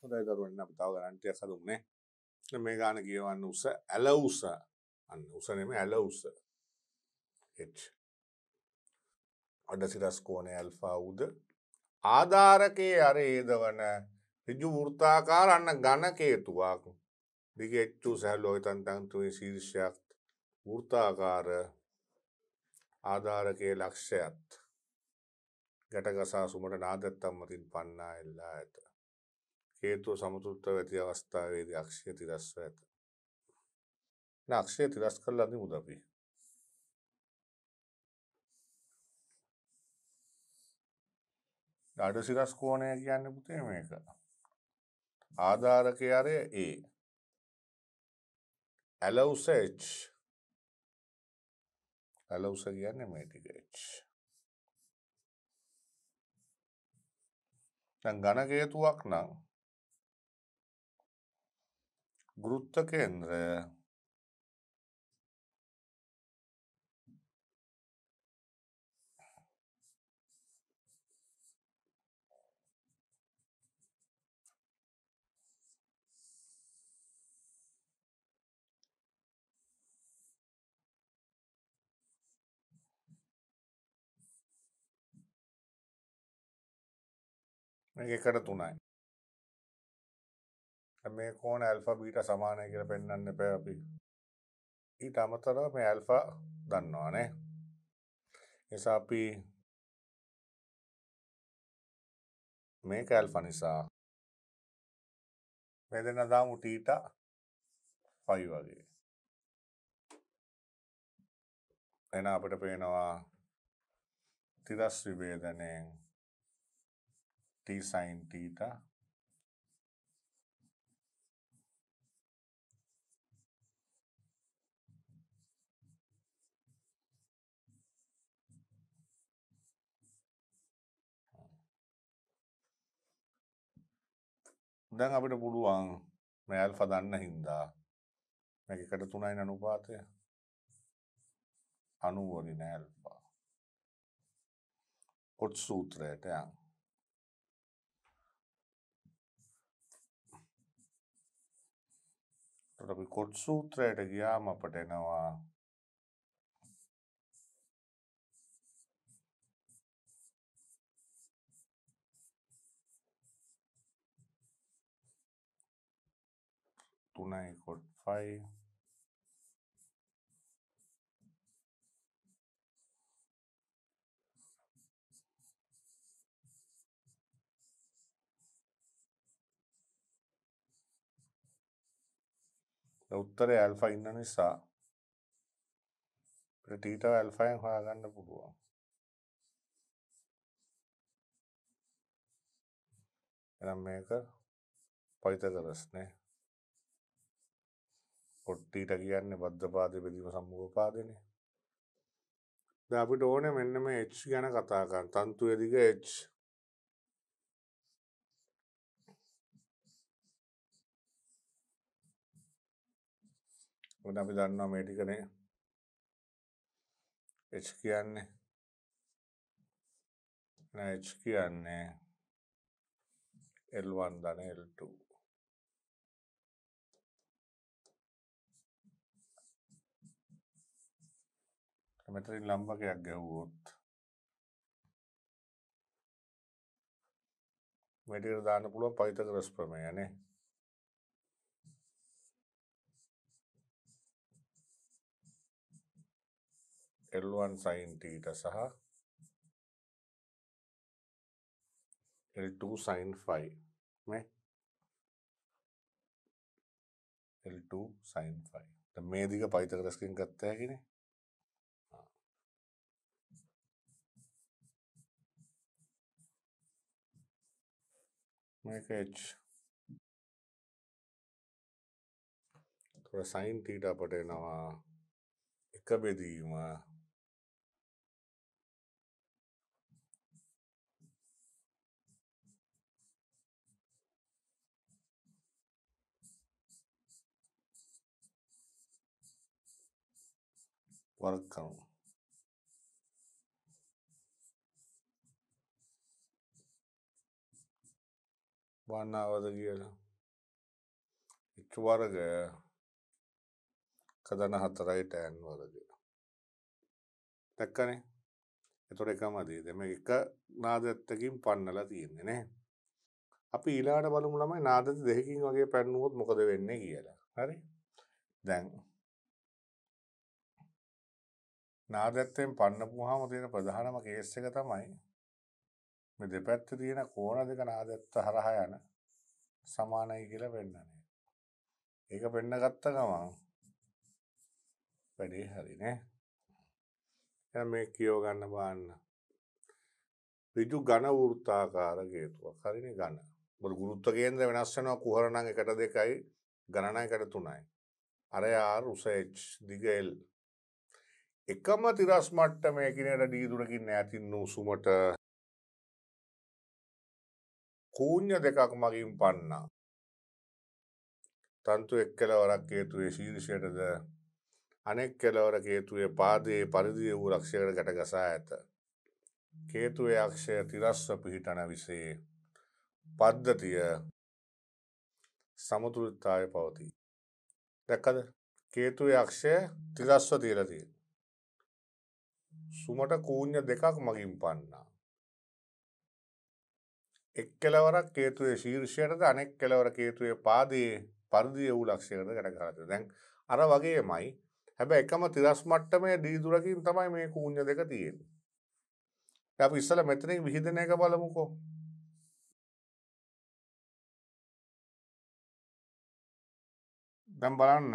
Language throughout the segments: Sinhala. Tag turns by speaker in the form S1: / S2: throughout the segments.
S1: හොඳයි දරුවන්න අපි තව ගරන්ටියක් හදුන්නේ. මේ ගාන කියවන්න උස ඇල උස. අන්න උස නෙමෙයි ඇල උස. h අඩ සිරස් කෝණය ඇල්ෆා උද ආධාරකයේ අර හේදවන ඍජු වෘත්තාකාර අන්න ඝන හේතුවක් දිගෙච්චු සැලෝ තන්තන්තුේ ශීර්ෂයක් වෘත්තාකාර ආධාරකයේ ලක්ෂයත් ගැටගසා සුමට නාදත්තම්මතින් පන්නා එල්ලා ඇත හේතුව සමතුලිතව ඇති අවස්ථාවේදී අක්ෂය තිරස්ව ඇත. එන අක්ෂය තිරස් කරලා අඳිමුද අපි. ඩඩ සිරස් කෝණය කියන්නේ පුතේ මේක. ආධාරකයේ අරය A. allows H. allows කියන්නේ මේ ටික H. දැන් ඝන හේතුවක් නම් गुरुत्व केंद्र
S2: एक एकड़ तूना है
S1: මේ කෝණ ඇල්ෆා බීට සමානය කියලා පෙන්වන්න එපා අපි. ඊට අමතරව මේ ඇල්ෆා දන්නවානේ. නිසා අපි
S2: මේක ඇල්ෆා නිසා මේ දෙන්න දාමු ටීටා 5 වගේ.
S1: එන අපිට පේනවා තිරස් විභේදණයෙන් t sin θ දැන් අපිට පුළුවන් මේ ඇල්ෆා දන්න හින්දා මේක එකට තුනයි අනුපාතය අනුවලින් ඇල්ෆා ඔත් සූත්‍රයට යන් අපි කොට් සූත්‍රයට ගියාම අපට එනවා to 9 equal to 5. උත්තරය ඇල්ෆා ඉන්න නිසා ටීට ඇල්ෆයෙන් හොයාගන්න පුළුවන් එනම් මේක පයිත කරස්නේ කොට්ටීට කියන්න බද්ධපාද බෙදීම සම්මූපාදනය ද අපිට ඕන මෙන්න මේ එච් ගැන කතාකන් තන්තු ඇදික එච් ගොඩ අපි දන්නවා මේටිකනේ එච් කියන්නේ එච් කියන්නේ එල්වන්
S2: දන එල්ටූ
S1: මෙතනින් ලම්බකයක් ගැව්වොත් මෙටිකට දාන්න පුළුවන් පයිතගරස් ප්‍රමේයනේ L1 sin theta සහ L2 sin phi
S2: මේ L2 sin phi. දැන් මේ
S1: දිග පයිතගරස්කින් ගත්තා කියන්නේ साइन மேஹெச்
S2: ఇక్కడ సైన్ థీటా పటేనావా ఎక్కబే దిగుమా
S3: वर्क
S1: అవును බන්නාවද කියලා ඉච්ච වර්ග කදන හතරයි ටෑන් වර්ග දැක්කනේ එතොට එකමදී දෙම එක නාදත්තකින් පන්නලා තියෙන්නේ නෑ අපි ඊලාට බලමු ළමයි නාදත දෙහකින් වගේ පැන්නුවොත් මොකද වෙන්න කියලා හරි දැන් නාදත්තයෙන් පන්න පුහාම තියෙන ප්‍රධානම කේස් එක තමයි මේ දෙපැත්ත තියෙන කෝණ දෙක නාදත්ත හරහා යන සමානයි කියලා පෙන්නන්නේ. ඒක පෙන්න ගත්ත ගමන් වැඩේ හරි නේ. දැන් මේ කියව ගන්න බලන්න. ඍජු ඝන වෘත්තාකාර හේතුවක්. හරිනේ ඝන. බල ගුරුත්ව කේන්ද්‍ර වෙනස් වෙනවා කුහර නම් 1 2යි ගණන 1 3යි. අර R උස H දිග L එකම තිරස් මට්ටමයකිනට ඩී දුරකින් නැතින් උසුමට කූඤ්ඤ දෙකක් මගින් පන්නා. තන්තු එක් කෙලවරක් හේතුවේ ශීර්ෂයටද අනෙක් කෙලවර හේතුවේ පාදයේ පරිදි වූ රක්ෂයකට ගැටගසා ඇත. හේතුවේ අක්ෂය තිරස්ව පිහිටන විසේ පද්ධතිය සමතුලිතතාවය පවතී. දැක්කද? හේතුවේ අක්ෂය තිරස්ව තියලා තියෙනවා. සුමට කූඤ්ඤ දෙකක් මගින් පන්නා. එක් කෙලවරක් හේතුවේ ශීර්ෂයටද අනෙක් කෙලවර හේතුවේ පාදයේ පරිදි වූ ලක්ෂයකට ගැට ගහලා තියෙනවා. දැන් අර වගේමයි හැබැයි එකම තිරස් මට්ටමේ දී දුරකින් තමයි මේ කූඤ්ඤ දෙක තියෙන්නේ. අපි ඉස්සලා මෙතනින් විහිදෙන එක බලමුකෝ. දැන් බලන්න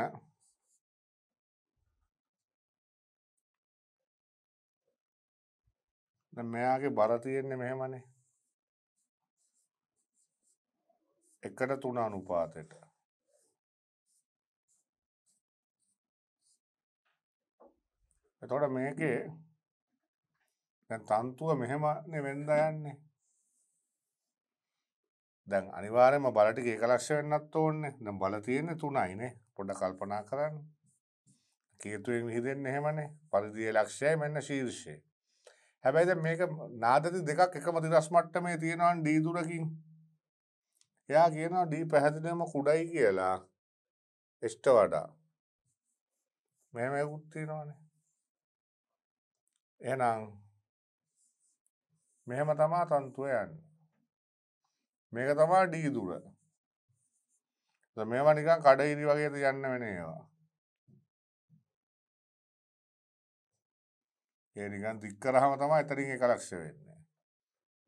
S1: දැන් මෙයාගේ බර තියෙන්නේ මෙහෙමනේ එකට තුන අනුපාතයට එතකොට මේකේ දැන් තන්තුව මෙහෙමනේ වෙන්දා යන්නේ දැන් අනිවාර්යයෙන්ම බල ටික ඒකලක්ෂ වෙන්නත් ඕනේ දැන් බල තියෙන්නේ තුනයිනේ පොඩ්ඩක් කල්පනා කරන්න කේතුයෙන් විහිදෙන්නේ එහෙමනේ පරිධියේ ලක්ෂයයි මෙන්න ශීර්ෂය හැබැයි දැන් මේක නාදති දෙකක් එකම දිරස් මට්ටමේ තියෙනවා ඩී දුරකින් එයා කියනවා ඩී පැහැදිලිවම කුඩයි කියලා එස්ට වඩා මෙහෙම ඒකුත් තියෙනවානේ එහෙනම් මෙහෙම තමා තන්තුව යන්නේ මේක තමා ඩී දුර මේවා නිකන් කඩයිරි වගේ යන්න වෙන ඒවා ඒ නිකන් දික් කරාම තමයි එතනින් ඒක ලක්ෂ වෙන්නේ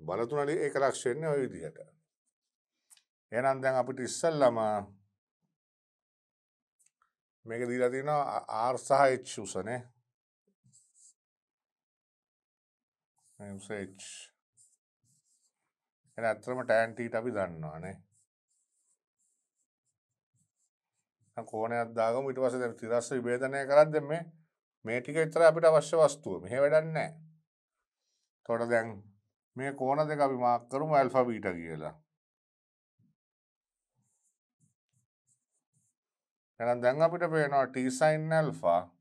S1: බලතුණලි ඒක ලක්ෂ වෙන්නේ ওই විදිහට එහෙනම් දැන් අපිට ඉස්සල්ලාම මේක දීලා තියෙනවා R සහ H උසනේ. මේ උස H. එහෙනම් අත්‍තරම tan θ අපි දන්නවානේ. කෝණයක් දාගමු ඊට පස්සේ දැන් තිරස්ස විභේදනය කරද්ද මේ මේ ටික විතරයි අපිට අවශ්‍ය වස්තුව. මෙහෙ වැඩක් නැහැ. එතකොට දැන් මේ කෝණ දෙක අපි මාක් කරමු α β කියලා. එහෙනම් දැන් අපිට පේනවා t sin alpha දැන්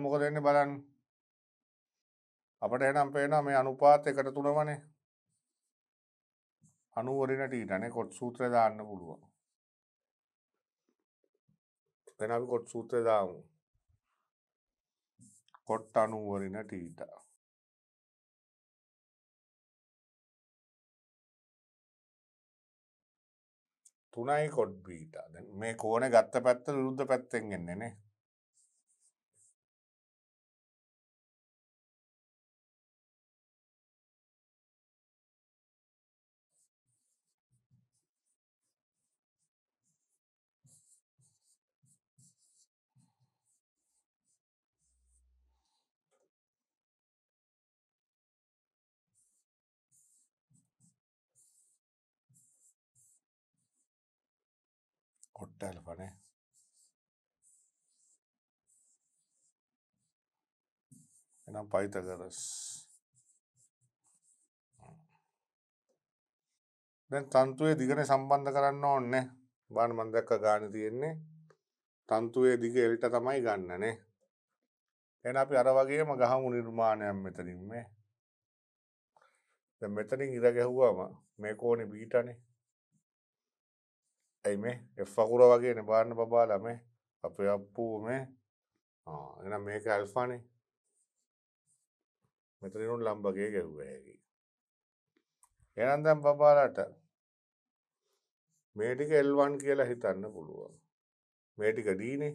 S1: මොකද වෙන්නේ බලන්න අපිට එහෙනම් පේනවා මේ අනුපාත 1ට 3 වනේ 90 වරිණට ඊටනේ කොට සූත්‍රය දාන්න පුළුවන් ගැන අපි කොට් සූත්‍රය දාමු කොට් අනුවරින ටීටා
S2: තුනයි කොඩ් බීටා දැන් මේ කෝන ගත්ත පැත්ත විරුද්ධ පැත්තෙන් එන්නේ නේ
S1: Alfa, eh? né? ஏன்னா பைத்தகரஸ் දැන් තන්තුවේ දිගනේ සම්බන්ධ කරන්න ඕනේ බලන්න මම දැක්ක ගාන තියෙන්නේ තන්තුවේ දිග එලිට තමයි ගන්නනේ එහෙනම් අපි අර වගේම ගහමු නිර්මාණයක් මෙතනින් මේ දැන් මෙතනින් ඉර ගැහුවාම මේ කෝණේ බීටනේ ඇයි මේ එෆකුර වගේ නිබාන්න බබාලම අපේ අප්පුූ මේ එන මේක ඇල්ෆානේ මෙතරිනුන් ලම්බගේ ගැහුවහැකි එනන්දම් බබාලට මේටික එල්වන් කියලා හිතන්න පුළුවන් මේටික දීනේ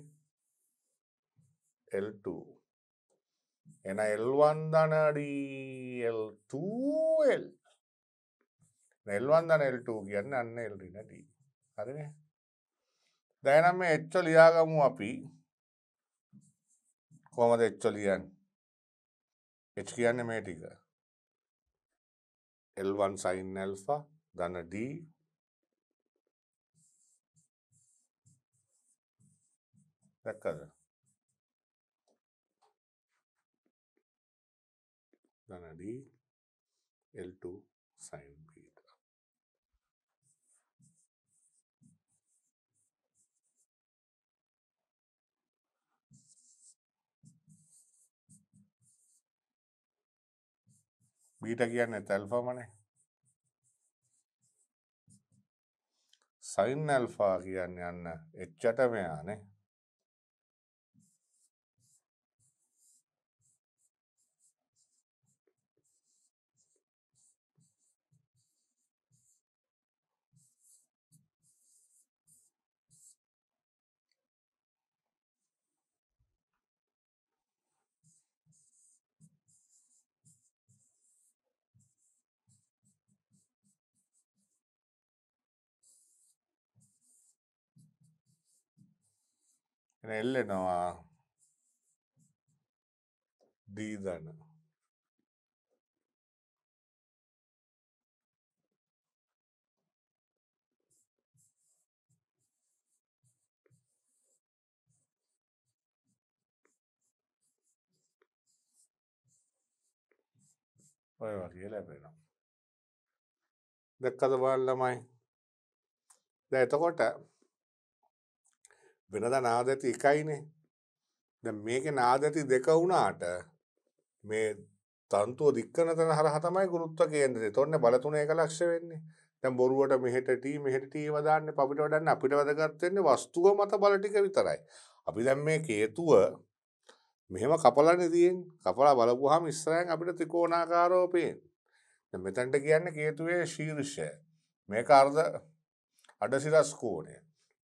S1: එල් එන එල්වන් දනඩී එල් එල්වන් දන එල් කියන්නේ අන්න එල්රිනටී ಅದೇ ದಯನಮ್ಮೆ ಹೆಚ್ಚೊಲಿಯಾಗಮು ಅಪಿ ಕೋಮದ ಹೆಚ್ಚೊಲಿಯಾನ್ ಹೆಚ್ಚಿಗೆಯಾನೆ ಮೇಟಿಗ ಎಲ್ ಒನ್ ಸೈನ್ ಎಲ್ಫಾ ದನ ಡಿ
S2: ಲೆಕ್ಕದ ದನ ಡಿ ಎಲ್ ಟು
S1: බීට කියන්නේ තැල්ෆාමනේ සයින් ඇල්ෆා කියන්නේ යන්න එච්චට මෙයානේ එල්ලෙනවා දීදන ඔය වගේ ලැබෙනවා දැක්කද බාල් ළමයි දැ එතකොට වෙනදා නාදැති එකයිනේ. දැන් මේකේ නාදැති දෙක වුණාට මේ තන්තුව දික්කන තන හරහා තමයි ගුරුත්ව කේන්ද්‍රය. තොන්නේ බල තුන එක ලක්ෂ්‍ය වෙන්නේ. දැන් බොරුවට මෙහෙට ටී මෙහෙට ටී වදාන්නේ අපිට වඩන්න අපිට වැදගත් වෙන්නේ වස්තුව මත බල ටික විතරයි. අපි දැන් මේ හේතුව මෙහෙම කපලානේ තියෙන්නේ. කපලා බලපුවාම ඉස්සරහින් අපිට ත්‍රිකෝණාකාරව පේන. දැන් මෙතනට කියන්නේ හේතුවේ ශීර්ෂය. මේක අර්ධ අඩසිරස් කෝණය.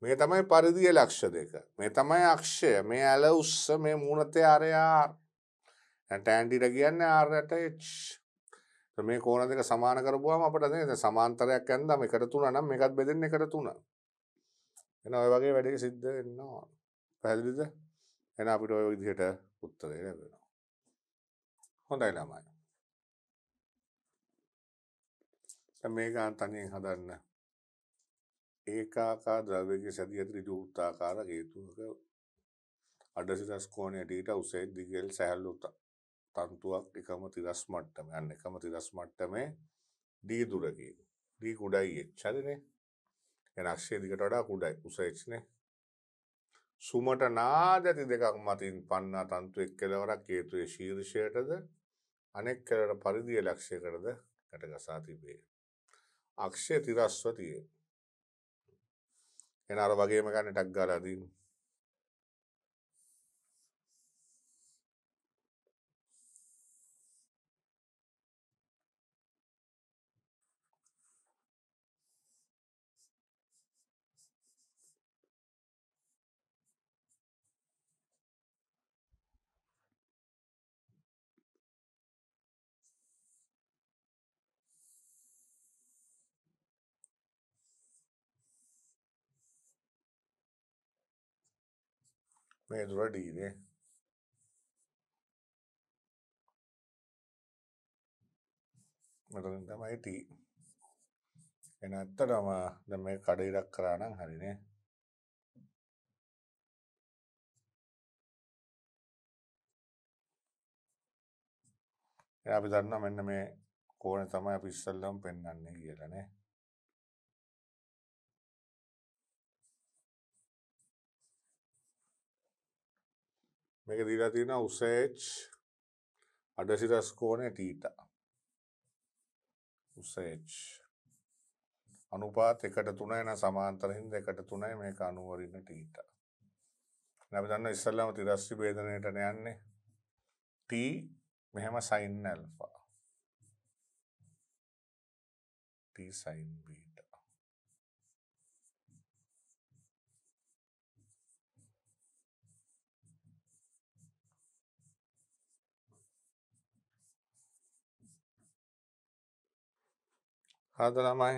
S1: මේ තමයි පරිදිය ලක්ෂ දෙක. මේ තමයි අක්ෂය මේ ඇල උස්ස මේ මූනතේ අරයාර්. ටෑන්ඩිට කියන්න ආරට එච්. මේ කෝන දෙක සමාන කරපුවාම අපට නේද සමාන්තරයක් ඇන්දම එකට තුන නම් එකත් බෙදෙන්න එකට තුන. එන ඔය වගේ වැඩේ සිද්ධ වෙන්න ඕන. පැහැදිලිද? එන අපිට ඔය විදිහට උත්තරේ ලැබෙනවා. හොඳයි ළමයි. මේක තනියෙන් හදන්න ඒකාකා ද්‍රව්‍යගේ සැදී ඇති ඍජු වෘත්තාකාර හේතුක අඩ සිරස් කෝණය ඇඩීට උසෙන් දිගල් සැහැල්ලු තන්තුවක් එකම තිරස් මට්ටම යන එකම තිරස් මට්ටමේ ඩී දුරකින් ඩී කුඩයි එච් හරිනේ එන අක්ෂය දිගට වඩා කුඩයි උස එච්නේ සුමට නාදැති දෙකක් මතින් පන්නා තන්තුවෙක් කෙලවරක් හේතුවේ ශීර්ෂයටද අනෙක් කෙලට පරිදිය ලක්ෂයකටද කටගසා තිබේ. අක්ෂය තිරස්ව තියෙන්. එන අර වගේම ගන්න ටක් ගාලා දිනු
S2: Pedro Arire.
S1: මෙතනින් තමයි ටී. එන ඇත්තටම දැන් මේ කඩ ඉරක් කරා නම් හරිනේ. අපි දන්නවා මෙන්න මේ කෝණේ තමයි අපි ඉස්සල්ලාම පෙන්වන්නේ කියලා නේ. මේක දීලා තියෙන උසේච් අඩසිරස්කෝනය ටීට උසේච් අනුපාත් එකට තුනයි න සමාන්තරහින්ද එකට තුනයි මේක අනුවරන්න ටීට නැබි දන්න ඉස්සල්ලාම තිරස්්‍රි බේදනයට යන්නේ ටී මෙහෙම sine alpha T sine B Hádala mai.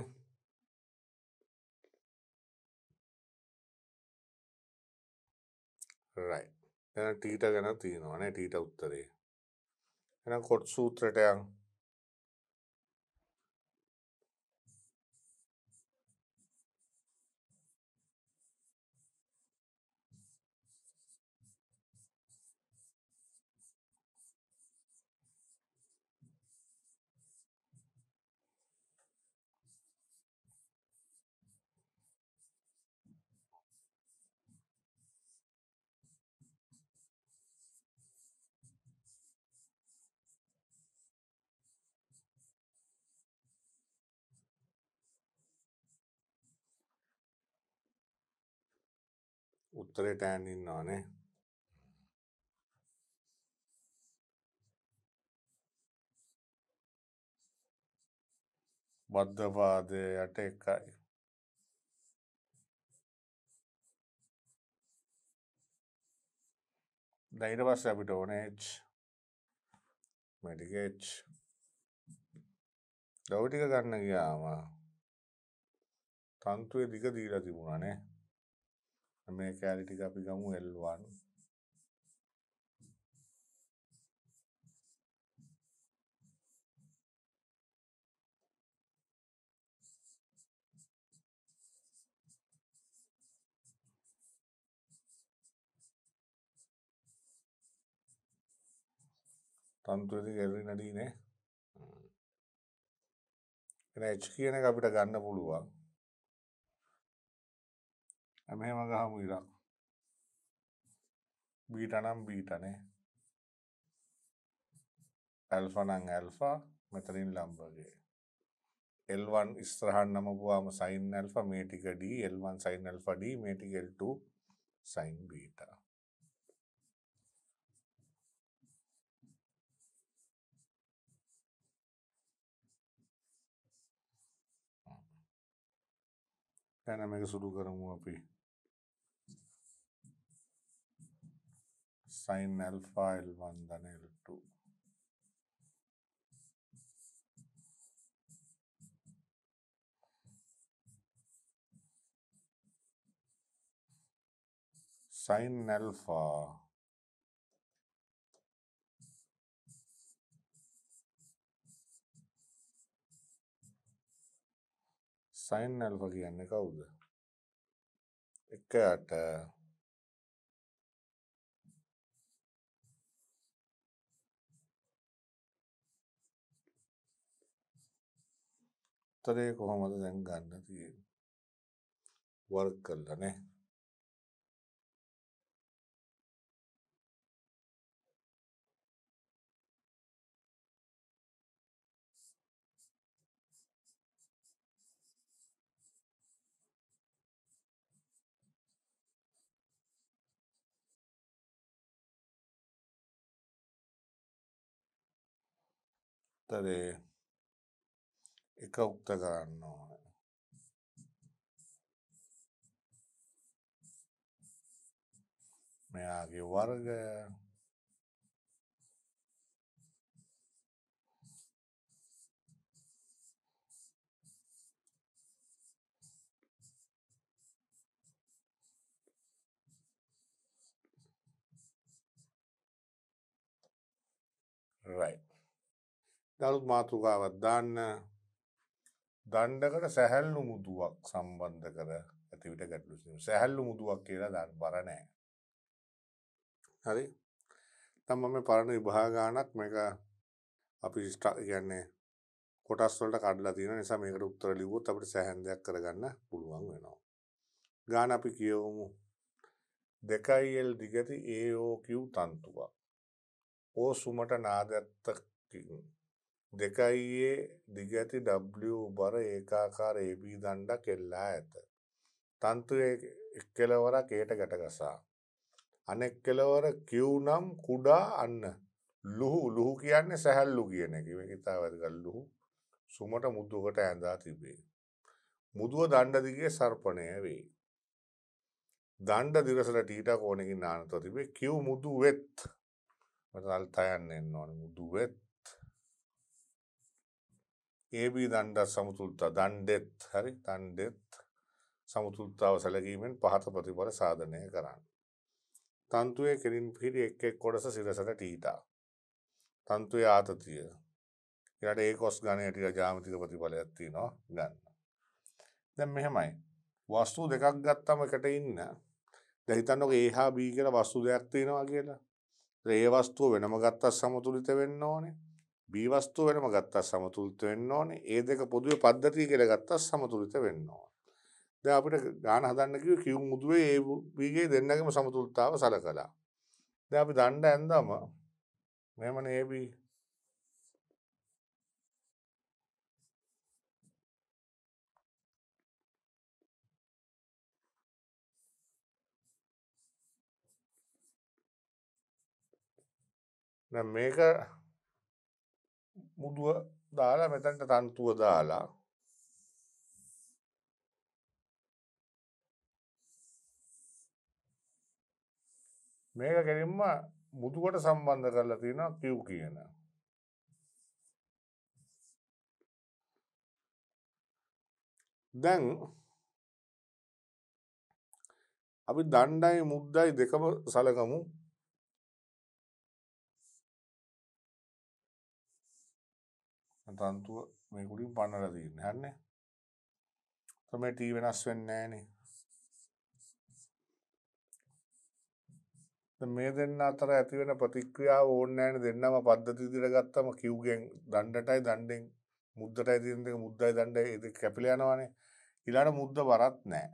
S1: right එන ටීට ගැන තියෙනවා නේ ටීට උත්තරේ එහෙනම් කොට් සූත්‍රයට යන් උත්තරේට ඈන් ඉන්නවනේ. බද්ධපාදයට එකයි. දැන් ඊට පස්සේ අපිට ඕනේ H medic H දව ටික ගන්න ගියාම තන්තුවේ දිග දීලා තිබුණා නේ මේ කැලි ටික අපි ගමු L1 තන්ත්‍රදී ගැලවෙන්නේ නැදී නේ. එන H කියන එක අපිට ගන්න පුළුවන්. මෙහෙම ගහමු ඉරක් බීට නම් බීටනේ ඇල්ෆා නම් ඇල්ෆා මෙතනින් ලම්බගේ L1 ඉස්සරහන් නමපුවාම sin alpha මේ ටික d L1 sin alpha d මේ ටික L2 sin beta දැන් මේක සුදු කරමු අපි sin alpha L1 then L2. sin
S2: alpha sin alpha की n का उधर एक क्या आता है අස්තරේ කොහොමද දැන් ගන්න තියෙන්නේ? වර්ක් කරලා නේ. තරේ එක උක්ත කරන්න ඕන.
S1: මෙයාගේ වර්ගය රයි. දරුත් මාතෘකාවක් දාන්න දණ්ඩකට සැහැල්ලු මුදුවක් සම්බන්ධ කර ඇතිවිට ගැටලු සැහැල්ලු මුදුවක් කියලා දන් බරණෑ. හරි තම මේ පරණ විභාගානක් මේක අපි ස්ටා කියන්නේ කොටස්වලට කඩලා තියෙන නිසා මේකට උත්තර ලිව්වොත් අපිට සෑහෙන දෙයක් කරගන්න පුළුවන් වෙනවා. ගාන අපි කියවමු දෙකයිල් දිගති AOQ තන්තුවක්. ඕ සුමට නාදත්තකින් දෙකයියේ දිගැති W බර ඒකාකාර AB දණ්ඩක් එල්ලා ඇත. තන්තුවේ එක් කෙළවරක් ඒට ගැටගසා. අනෙක් කෙළවර Q නම් කුඩා අන්න ලුහු ලුහු කියන්නේ සැහැල්ලු කියන එක. මේක ඉතාල වැදගත් ලුහු. සුමට මුදුකට ඇඳා තිබේ. මුදුව දණ්ඩ දිගේ සර්පණය වේ. දණ්ඩ දිවසට ටීට කෝණකින් නානතව තිබේ. Q මුදු වෙත්. මතල් තයන් එන්න ඕනේ මුදු වෙත්. AB දණ්ඩ සමතුලිතතා දණ්ඩෙත් හරි දණ්ඩෙත් සමතුලිතතාව සැලකීමෙන් පහත ප්‍රතිඵල සාධනය කරන්න. තන්තුවේ කෙලින් පිහිටි එක් එක් කොටස සිරසට ටීටා. තන්තුවේ ආතතිය. ඊට ඒ කොස් ගණය ටික ජාමිතික ප්‍රතිඵලයක් තියෙනවා ගන්න. දැන් මෙහෙමයි. වස්තු දෙකක් ගත්තම එකට ඉන්න. දැන් හිතන්නකො A හා B කියලා වස්තු දෙකක් තියෙනවා කියලා. ඒ වස්තුව වෙනම ගත්තත් සමතුලිත වෙන්න ඕනේ. B වස්තුව වෙනම ගත්තා සමතුලිත වෙන්න ඕනේ. ඒ දෙක පොදුවේ පද්ධතිය කියලා ගත්තා සමතුලිත වෙන්න ඕනේ. දැන් අපිට ගාන හදන්න කිව්ව Q මුදුවේ A B ගේ දෙන්නගේම සමතුලිතතාව සලකලා. දැන් අපි දණ්ඩ ඇන්දම මෙහෙමනේ AB දැන් මේක මුදුව දාලා මෙතැන්ට තන්තුව දාලා මේක කෙරින්ම මුදුවට සම්බන්ධ කරලා තියෙනවා කිව් කියන. දැන්
S2: අපි දණ්ඩයි මුද්දයි දෙකම සලකමු
S1: තන්තුව මේ කුඩින් පන්නලා තියෙන්නේ. හරිනේ. තමයි ටී වෙනස් වෙන්නේ නැහනේ. මේ දෙන්න අතර ඇති වෙන ප්‍රතික්‍රියාව ඕනේ නැහැනේ දෙන්නම පද්ධති විදිහට ගත්තම කිව්ගෙන් දණ්ඩටයි දණ්ඩෙන් මුද්දටයි තියෙන දෙක මුද්දයි දණ්ඩයි ඒ දෙක කැපිලා යනවානේ ඊළඟ මුද්ද වරත් නැහැ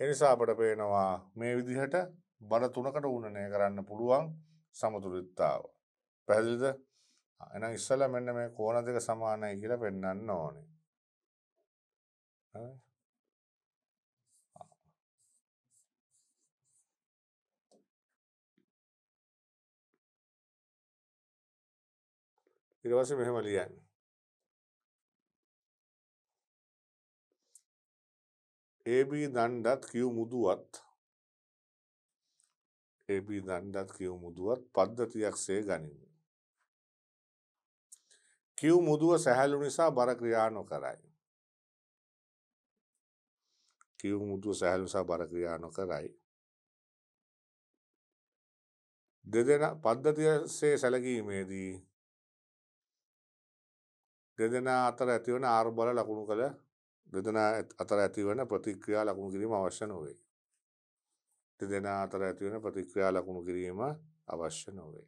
S1: ඒ නිසා අපිට පේනවා මේ විදිහට බර තුනකට උන්නනය කරන්න පුළුවන් සමතුලිතතාව පැහැදිලිද එහෙනම් ඉස්සලා මෙන්න මේ කෝණ දෙක සමානයි කියලා පෙන්වන්න ඕනේ.
S3: හරි.
S2: ඊට පස්සේ මෙහෙම ලියන්න.
S1: AB දණ්ඩත් Q මුදුවත් AB දණ්ඩත් Q මුදුවත් පද්ධතියක්සේ ගනිමු. කිව් මුදුව සැහැල්ලු නිසා බර ක්‍රියා නොකරයි. කිව් මුදුව සැහැල්ලු නිසා බර ක්‍රියා නොකරයි. දෙදෙන පද්ධතියසේ සැලකීමේදී දෙදෙනා අතර ඇතිවන ආර්බල ලකුණු කළ දෙදෙනා අතර ඇතිවන ප්‍රතික්‍රියා ලකුණු කිරීම අවශ්‍ය නොවේ. දෙදෙනා අතර ඇතිවන ප්‍රතික්‍රියා ලකුණු කිරීම අවශ්‍ය නොවේ.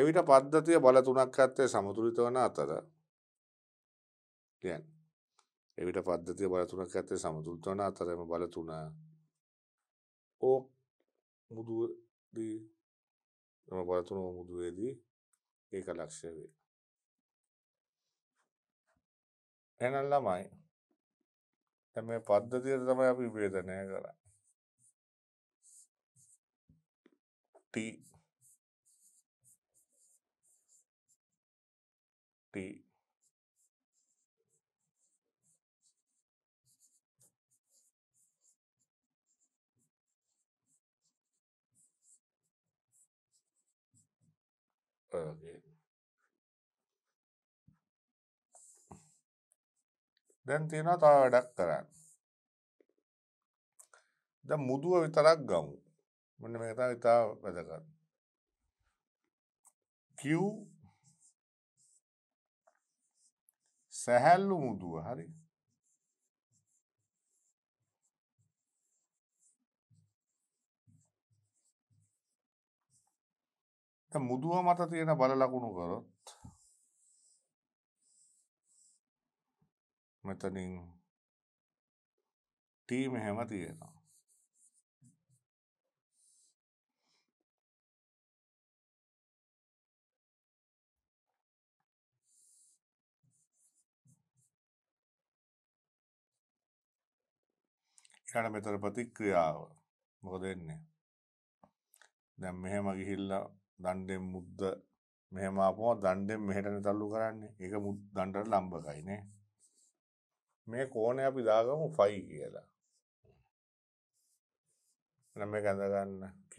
S1: එවිට පද්ධතිය බල තුනක්කත්තේ සමුතුලිත වන අතර ලියන් එවිට පද්ධතිය බල තුනක් ඇත්තේ සමුතුලිත වන අතරම බල තුන ඕ මුදුවදී එම බලතුන මුදුවේදී ඒක ලක්ෂය වේ එනල් ළමයි තැම පද්ධතියට තමයි අපි වේදනය කරන්න ටී
S2: టీ ఓకే
S1: දැන් තියෙනවා තව වැඩක් කරන්න. දැන් මුදුව විතරක් ගමු. මෙන්න මේක තමයි ඉතාල වැදගත්. Q සැහැල්ලු මුදුව හරි මුදුව මත තියෙන බල ලකුණු කරොත් මෙතනින් ටීම
S2: හැම තියෙනවා
S1: එයාට මෙතන ප්‍රතික්‍රියාව මොකද වෙන්නේ? දැන් මෙහෙම ගිහිල්ලා දණ්ඩෙන් මුද්ද මෙහෙම ආපුවා දණ්ඩෙන් මෙහෙටනේ තල්ලු කරන්නේ. ඒක දණ්ඩට ලම්බකයි නේ. මේ කෝණේ අපි දාගමු 5 කියලා. නම් මේක අඳ ගන්න Q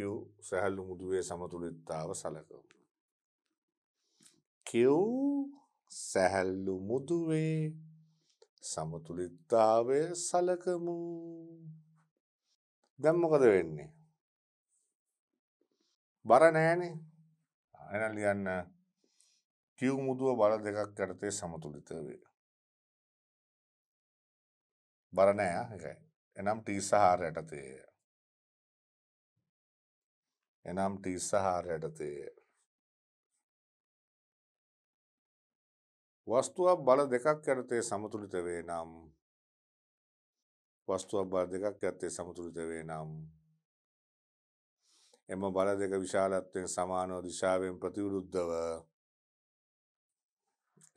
S1: සහැල්ලු මුදුවේ සමතුලිතතාව සලකමු. Q සැහැල්ලු මුදුවේ සමතුලිත්තාවය සලකමු. දැන් මොකද වෙන්නේ? බර නැහනේ. එහෙනම් ලියන්න කිව් මුදුව බල දෙකක් යටතේ සමතුලිත වේ. බර නැහැ ඒකයි.
S2: එනම් T සහ R යටතේ. එනම් T සහ
S1: R යටතේ. වස්තුවක් බල දෙකක් යටතේ සමතුලිත වේ නම් වස්තුවක් බල දෙකක් යටතේ සමතුලිත වේ නම් එම බල දෙක විශාලත්වයෙන් සමානව දිශාවෙන් ප්‍රතිවිරුද්ධව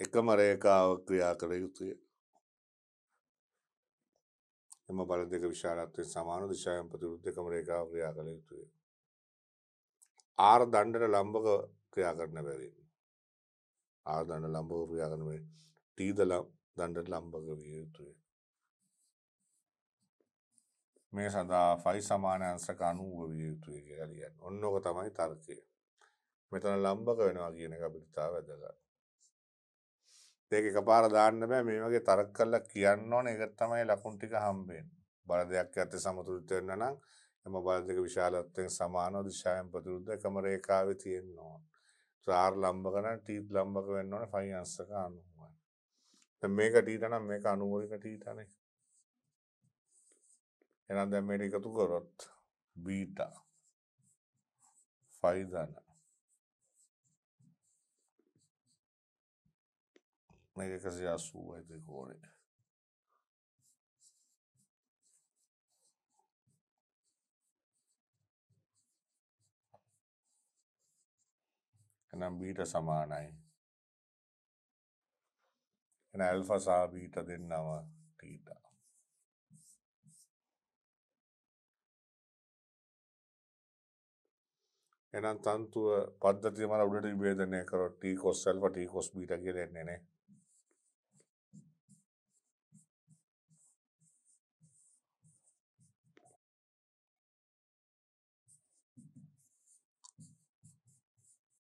S1: එකම රේඛාවක් ක්‍රියා කළ යුතුය. එම බල දෙක විශාලත්වයෙන් සමානව දිශාවෙන් ප්‍රතිවිරුද්ධ එකම රේඛාවක් ක්‍රියා කළ යුතුය. ආර දණ්ඩට ලම්බක ක්‍රියා කරන බැවින් ආර්දණ්ඩ ලම්භව ක්‍රියාගනවේ තීදල දණ්ඩට ලම්භග විය යුතුය. මේ සඳහා ෆයි සමානයන්සක අනුව විය යුතුය කියලා ලියන්න. ඔන්නෝක තමයි තර්කය. මෙතන ලම්භක වෙනවා කියන එක අපිට තා වැදගත්. දෙක එකපාර දාන්න බෑ මේ වගේ තර්ක කරලා කියන්න ඕනේ ඒක තමයි ලකුණු ටික හම්බෙන්නේ. බල දෙයක් යත්තේ සමතුලිත වෙන්න නම් එම බල දෙක විශාලත්වයෙන් සමානව දිශාවෙන් ප්‍රතිවිරුද්ධ එකම රේඛාවේ තියෙන්න ඕනේ. ස්ටාර් ලම්බක නම් ටීත් ලම්බක වෙන්න ඕනේ ෆයිනන්ස් එක 90යි. දැන් මේක ටීට නම් මේක 90 එක ටීටනේ. එහෙනම් දැන් මේක එකතු කරොත් බීටා 5 ධන
S2: මේක 180යි දෙකෝනේ.
S1: එනම් බීට සමානයි. එන ඇල්ෆා සහ බීට දෙන්නම තීටා. එනම් තන්තුව පද්ධතිය මර උඩට විභේදනය කරොත් t cos alpha t cos beta කියලා එන්නේ නේ.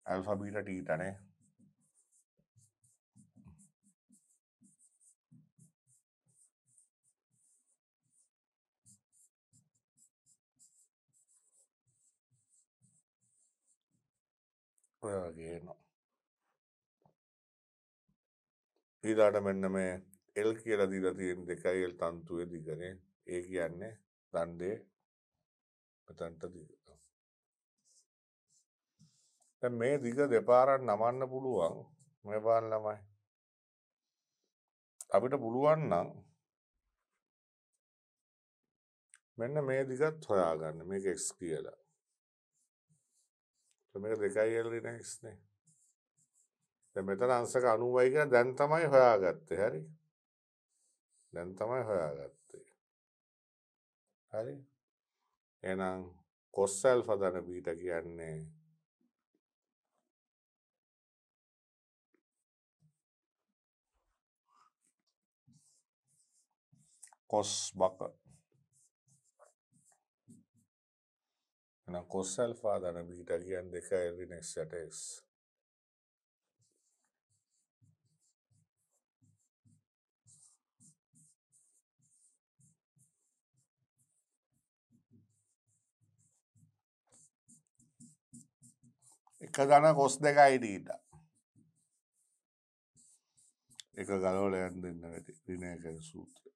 S1: alpha beta theta නේ ඔය වගේ එනවා ඊළාට මෙන්න මේ L කියලා දීලා තියෙන දෙකයි L තන්තුවේ දිගනේ ඒ කියන්නේ දණ්ඩේ මෙතනට දිග දැන් මේ දිග දෙපාරක් නමන්න පුළුවන් මේ බාන ළමයි අපිට පුළුවන් නම් මෙන්න මේ දිගත් හොයාගන්න මේක x කියලා මේක දෙකයි එල්ලි නැක්ස්නේ දැන් මෙතන අංශක 90යි කියලා දැන් තමයි හොයාගත්තේ හරි දැන් තමයි හොයාගත්තේ හරි එහෙනම් කොස් ඇල්ෆා දන බීටා කියන්නේ කොස් බක එනම් කොස් ඇල්ෆා දන බීට කියන් දෙක එල්ලිනෙක්ස් යටෙක්ස් එක දන කොස් දෙකයි ඩීට එක ගලෝල යන් දෙන්න වෙට රිනය කර සූත්‍රය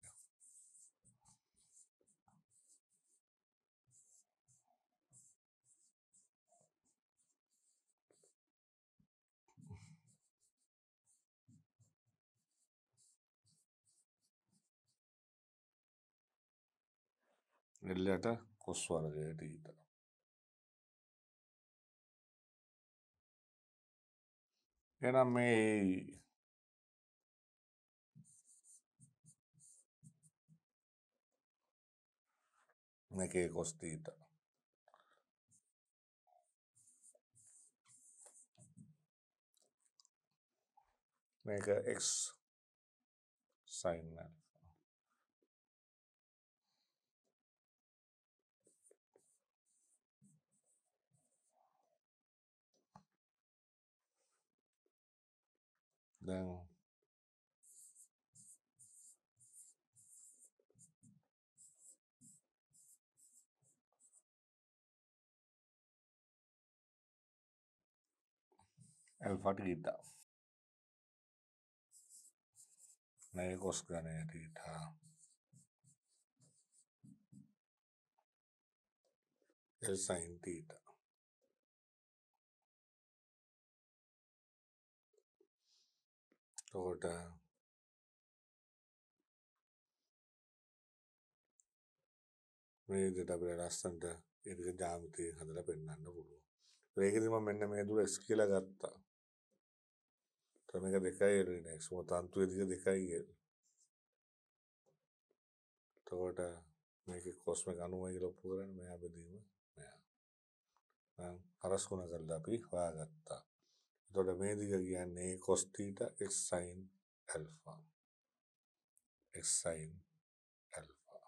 S2: നെല്ലേട്ട E കേട്ട് ഈത്ത എടമ്മേ che costita. Mega X sign. Then अल्फाट Gita नए कोस का नया गीता साइन थीटा что ওটা
S1: මේ විදිහට අපිට ලස්සනට ඒක ජාමිතිය හදලා පෙන්වන්න පුළුවන්. ඒකෙදි මම මෙන්න මේ දුර x කියලා ගත්තා. ක්‍රම එක දෙකයි එළිනේ x මො තන්තු දෙක දෙකයි එළ. එතකොට මේක කොස්මික අණුවයි කියලා ඔප්පු කරන්නේ මෙයා බෙදීම මෙයා. නම් හරස් ගුණ කරලා අපි හොයාගත්තා. දොට මේ දිග කියන්නේ cos theta x sine alpha x sine alpha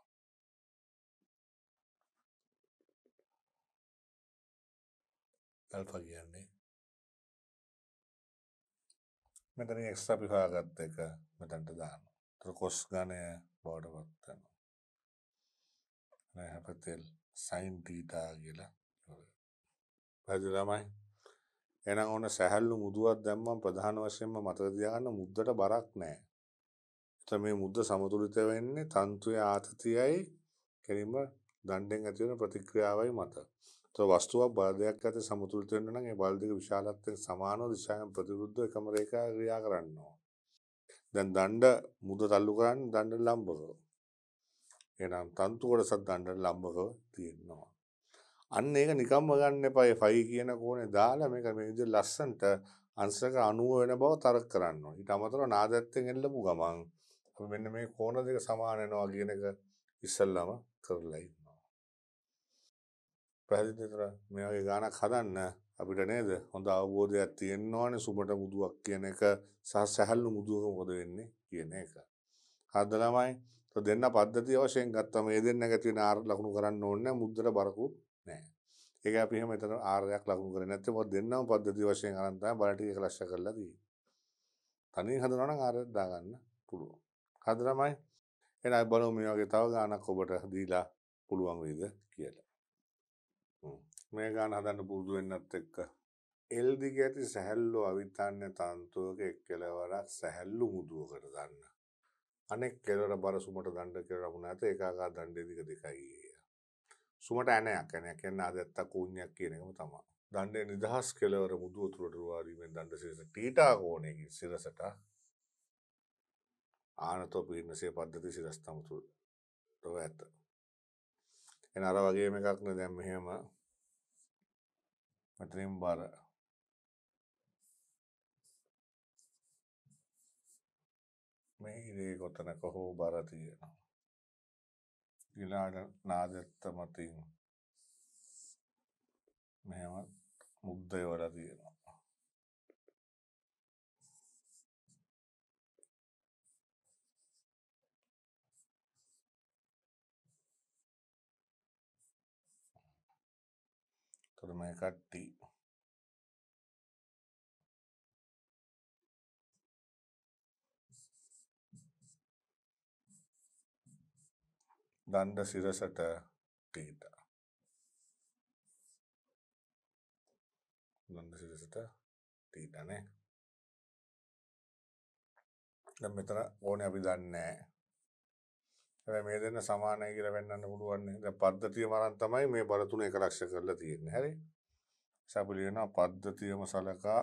S2: alpha කියන්නේ මෙතන එක්ස පිහාගත්ත එක
S1: මෙතැන්ට දාන තර කොස් ගණය බෝඩ පත්වන නැහැපතෙල් සයින් ටීටා කියලා පැදිලමයි එහෙනම් ඕන සැහැල්ලු මුදුවක් දැම්මම ප්‍රධාන වශයෙන්ම මතක තියාගන්න මුද්දට බරක් නැහැ. ඒතර මේ මුද්ද සමතුලිත වෙන්නේ තන්තුවේ ආතතියයි කෙලින්ම දණ්ඩෙන් ඇති වෙන ප්‍රතික්‍රියාවයි මත. ඒතර වස්තුවක් බල දෙයක් ඇති සමතුලිත වෙන්න නම් ඒ බල දෙක විශාලත්වයෙන් සමානව දිශාවෙන් ප්‍රතිවිරුද්ධව එකම රේඛාව ක්‍රියා කරන්න ඕන. දැන් දණ්ඩ මුද තල්ලු කරන්නේ දණ්ඩ ලම්බව. එහෙනම් තන්තු කොටසක් දණ්ඩ ලම්බව තියෙනවා. අන්න ඒක නිකම්ම ගන්න එපා. ඒ 5 කියන කෝණේ දාලා මේක මේ විදිහට ලස්සනට අංශක 90 වෙන බව තරක කරන්න ඕනේ. ඊට අමතරව නාදත්තෙන් එල්ලපු ගමන් අපි මෙන්න මේ කෝණ දෙක සමාන වෙනවා කියන එක ඉස්සල්ලාම කරලා ඉන්නවා. පැහැදිලිද? මේ වගේ ගානක් හදන්න අපිට නේද හොඳ අවබෝධයක් තියෙන්න ඕනේ සුබට මුදුවක් කියන එක සහ සැහැල්ලු මුදුවක මොකද වෙන්නේ කියන එක. හද ළමයි දෙන්න පද්ධතිය වශයෙන් ගත්තම මේ දෙන්න ගැති වෙන ආර ලකුණු කරන්න ඕනේ මුද්දට බරකුත් නැහැ. ඒක අපි එහෙම එතන ආරයක් ලකුණු කරේ නැත්නම් මොකද දෙන්නම පද්ධති වශයෙන් අරන් තමයි බල ටික එක ලක්ෂ කරලා තියෙන්නේ. තනියෙන් හදනවා නම් ආරයක් දාගන්න පුළුවන්. හදලාමයි. එහෙනම් අපි බලමු මේ වගේ තව ගානක් ඔබට දීලා පුළුවන් වේද කියලා. මේ ගාන හදන්න පුරුදු වෙන්නත් එක්ක එල් දිග ඇති සැහැල්ලු අවිතාන්‍ය තන්තුවක එක් කෙලවරක් සැහැල්ලු මුදුවකට දාන්න. අනෙක් කෙලවර බර සුමට දණ්ඩ කෙලවර වුණාට ඒකාකාර දණ්ඩේ දිග දෙකයි. සුමට ඇනයක් ැනයක් එන්න අදත්ත කූඥයක් කියනකම තමා දන්නේ නිදහස් කෙලවර මුදුවතුරටවාරීමෙන් දන්ඩ සේස ටීටා කෝනයකි සිරසට ආනතෝ පිහිනසේ පද්ධති සිරස්තමතු තව ඇත්ත එන අර වගේම එකක්න දැම් මෙහෙම මතනම් බර මේ හිරේ කොතන කොහෝ බර තියෙනවා නාදත්ත මතින් මෙම මුද්දය වඩ තියෙනවා
S2: තොර මේ කට්ටි
S1: දණ්ඩ සිරසට තීත. දණ්ඩ සිරසට තීතනේ. දැන් මෙතන ඕනේ අපි දන්නේ නැහැ. හැබැයි මේ දෙන්න සමානයි කියලා වෙන්නන්න පුළුවන් නේ. දැන් පද්ධතිය මරන් තමයි මේ බර තුන එක ලක්ෂ කරලා තියෙන්නේ. හරි. සබලියන පද්ධතියම සලකා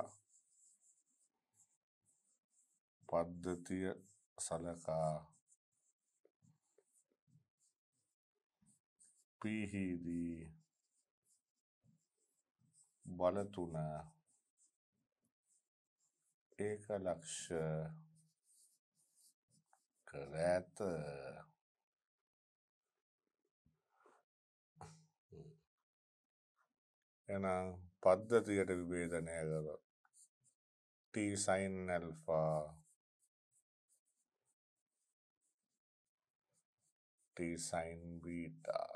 S1: පද්ධතිය සලකා පිහිදී බල තුන ඒක ලක්ෂ
S2: කර ඇත
S1: එනම් පද්ධතියට විභේදනය කර T sine alpha T sine beta